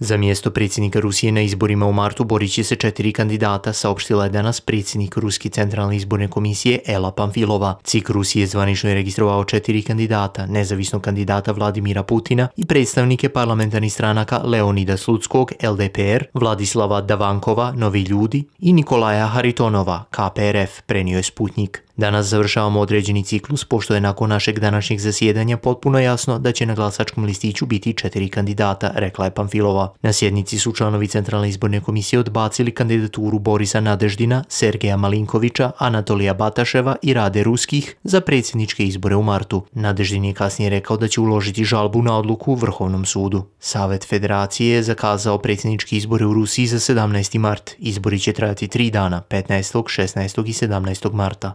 Za mjesto predsjednika Rusije na izborima u martu borit će se četiri kandidata, saopštila je danas predsjednik Ruske centralne izborne komisije Ela Pamfilova. CIK Rusije zvanično je registrovao četiri kandidata, nezavisnog kandidata Vladimira Putina i predstavnike parlamentarnih stranaka Leonida Slutskog, LDPR, Vladislava Davankova, Novi ljudi i Nikolaja Haritonova, KPRF, prenio je Sputnik. Danas završavamo određeni ciklus, pošto je nakon našeg današnjeg zasjedanja potpuno jasno da će na glasačkom listiću biti četiri kandidata, rekla je Panfilova. Na sjednici su članovi Centralne izborne komisije odbacili kandidaturu Borisa Nadeždina, Sergeja Malinkovića, Anatolija Bataševa i Rade Ruskih za predsjedničke izbore u martu. Nadeždin je kasnije rekao da će uložiti žalbu na odluku u Vrhovnom sudu. Savet Federacije je zakazao predsjedničke izbore u Rusiji za 17. mart. Izbori će trajati tri dana, 15., 16. i 17. marta.